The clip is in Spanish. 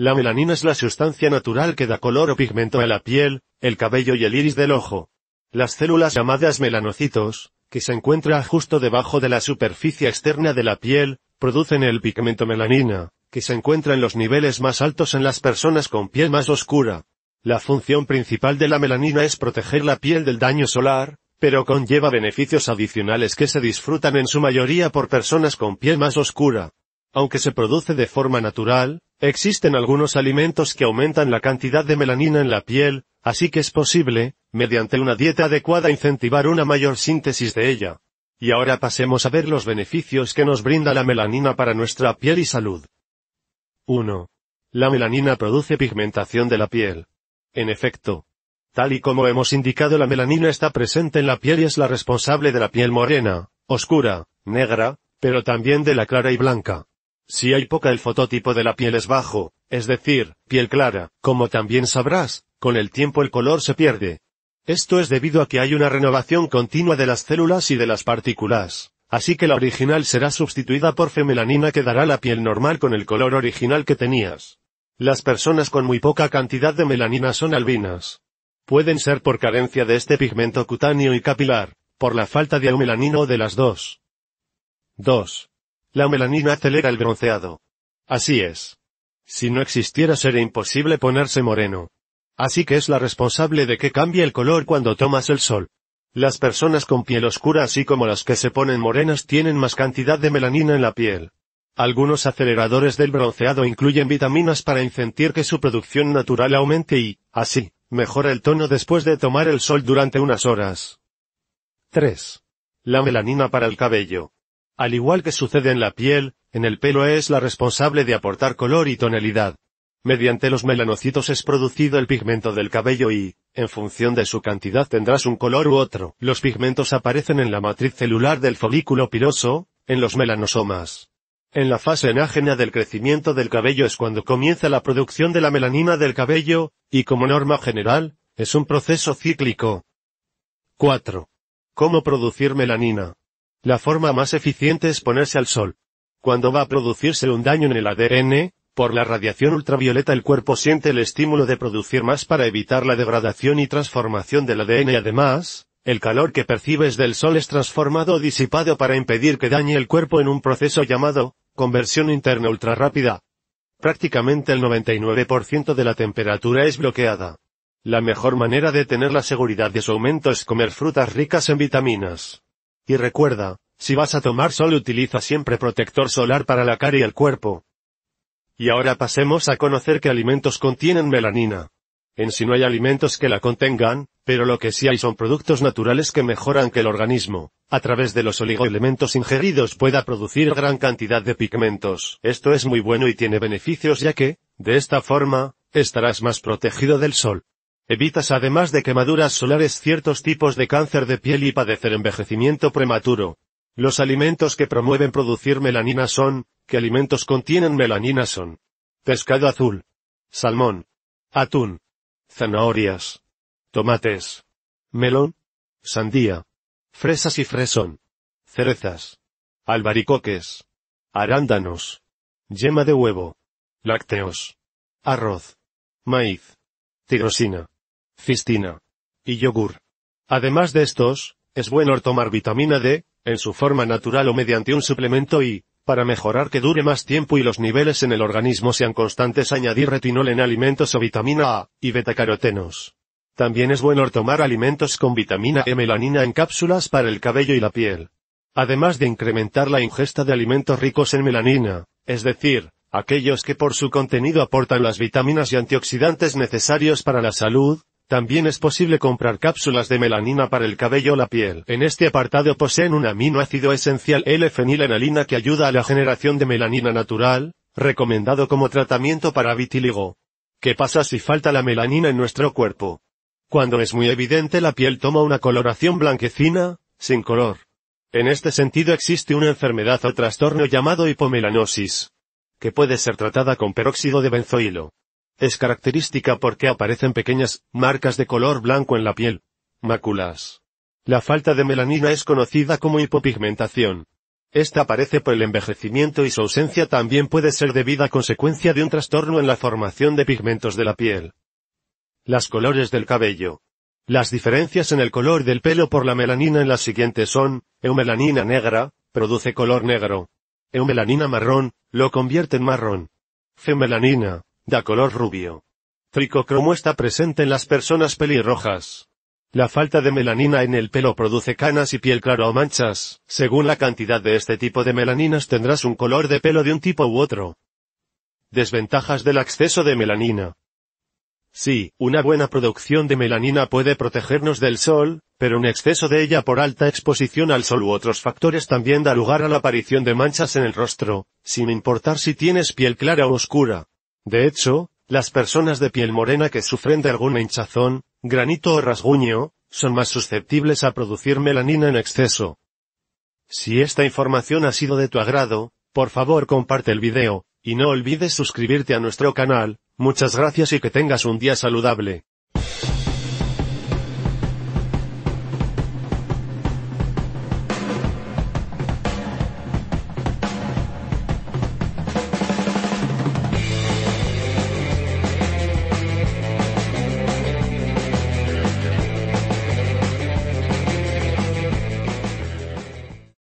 La melanina es la sustancia natural que da color o pigmento a la piel, el cabello y el iris del ojo. Las células llamadas melanocitos, que se encuentran justo debajo de la superficie externa de la piel, producen el pigmento melanina, que se encuentra en los niveles más altos en las personas con piel más oscura. La función principal de la melanina es proteger la piel del daño solar, pero conlleva beneficios adicionales que se disfrutan en su mayoría por personas con piel más oscura. Aunque se produce de forma natural, Existen algunos alimentos que aumentan la cantidad de melanina en la piel, así que es posible, mediante una dieta adecuada, incentivar una mayor síntesis de ella. Y ahora pasemos a ver los beneficios que nos brinda la melanina para nuestra piel y salud. 1. La melanina produce pigmentación de la piel. En efecto, tal y como hemos indicado, la melanina está presente en la piel y es la responsable de la piel morena, oscura, negra, pero también de la clara y blanca. Si hay poca el fototipo de la piel es bajo, es decir, piel clara, como también sabrás, con el tiempo el color se pierde. Esto es debido a que hay una renovación continua de las células y de las partículas, así que la original será sustituida por femelanina que dará la piel normal con el color original que tenías. Las personas con muy poca cantidad de melanina son albinas. Pueden ser por carencia de este pigmento cutáneo y capilar, por la falta de eumelanina o de las dos. 2. La melanina acelera el bronceado. Así es. Si no existiera sería imposible ponerse moreno. Así que es la responsable de que cambie el color cuando tomas el sol. Las personas con piel oscura así como las que se ponen morenas tienen más cantidad de melanina en la piel. Algunos aceleradores del bronceado incluyen vitaminas para incentivar que su producción natural aumente y, así, mejora el tono después de tomar el sol durante unas horas. 3. La melanina para el cabello. Al igual que sucede en la piel, en el pelo es la responsable de aportar color y tonalidad. Mediante los melanocitos es producido el pigmento del cabello y, en función de su cantidad tendrás un color u otro. Los pigmentos aparecen en la matriz celular del folículo piloso, en los melanosomas. En la fase enágena del crecimiento del cabello es cuando comienza la producción de la melanina del cabello, y como norma general, es un proceso cíclico. 4. ¿Cómo producir melanina? La forma más eficiente es ponerse al sol. Cuando va a producirse un daño en el ADN, por la radiación ultravioleta el cuerpo siente el estímulo de producir más para evitar la degradación y transformación del ADN. Además, el calor que percibes del sol es transformado o disipado para impedir que dañe el cuerpo en un proceso llamado, conversión interna ultrarrápida. Prácticamente el 99% de la temperatura es bloqueada. La mejor manera de tener la seguridad de su aumento es comer frutas ricas en vitaminas. Y recuerda, si vas a tomar sol utiliza siempre protector solar para la cara y el cuerpo. Y ahora pasemos a conocer qué alimentos contienen melanina. En sí no hay alimentos que la contengan, pero lo que sí hay son productos naturales que mejoran que el organismo, a través de los oligoelementos ingeridos pueda producir gran cantidad de pigmentos. Esto es muy bueno y tiene beneficios ya que, de esta forma, estarás más protegido del sol. Evitas además de quemaduras solares ciertos tipos de cáncer de piel y padecer envejecimiento prematuro. Los alimentos que promueven producir melanina son, ¿qué alimentos contienen melanina son? Pescado azul. Salmón. Atún. Zanahorias. Tomates. Melón. Sandía. Fresas y fresón. Cerezas. Albaricoques. Arándanos. Yema de huevo. Lácteos. Arroz. Maíz. Tirosina cistina y yogur. Además de estos, es bueno tomar vitamina D, en su forma natural o mediante un suplemento y, para mejorar que dure más tiempo y los niveles en el organismo sean constantes, añadir retinol en alimentos o vitamina A, y betacarotenos. También es bueno tomar alimentos con vitamina E melanina en cápsulas para el cabello y la piel. Además de incrementar la ingesta de alimentos ricos en melanina, es decir, aquellos que por su contenido aportan las vitaminas y antioxidantes necesarios para la salud, también es posible comprar cápsulas de melanina para el cabello o la piel. En este apartado poseen un aminoácido esencial l fenilenalina que ayuda a la generación de melanina natural, recomendado como tratamiento para vitíligo. ¿Qué pasa si falta la melanina en nuestro cuerpo? Cuando es muy evidente la piel toma una coloración blanquecina, sin color. En este sentido existe una enfermedad o trastorno llamado hipomelanosis, que puede ser tratada con peróxido de benzoilo. Es característica porque aparecen pequeñas marcas de color blanco en la piel, máculas. La falta de melanina es conocida como hipopigmentación. Esta aparece por el envejecimiento y su ausencia también puede ser debida a consecuencia de un trastorno en la formación de pigmentos de la piel. Las colores del cabello. Las diferencias en el color del pelo por la melanina en las siguientes son, eumelanina negra, produce color negro. Eumelanina marrón, lo convierte en marrón. Femelanina, da color rubio. Tricocromo está presente en las personas pelirrojas. La falta de melanina en el pelo produce canas y piel clara o manchas. Según la cantidad de este tipo de melaninas tendrás un color de pelo de un tipo u otro. Desventajas del exceso de melanina. Sí, una buena producción de melanina puede protegernos del sol, pero un exceso de ella por alta exposición al sol u otros factores también da lugar a la aparición de manchas en el rostro, sin importar si tienes piel clara o oscura. De hecho, las personas de piel morena que sufren de alguna hinchazón, granito o rasguño, son más susceptibles a producir melanina en exceso. Si esta información ha sido de tu agrado, por favor comparte el video, y no olvides suscribirte a nuestro canal, muchas gracias y que tengas un día saludable.